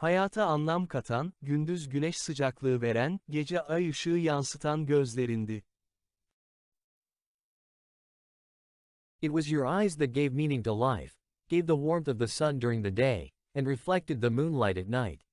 Hayata anlam katan, gündüz güneş sıcaklığı veren, gece ay ışığı yansıtan gözlerindi. It was your eyes that gave meaning to life, gave the warmth of the sun during the day, and reflected the moonlight at night.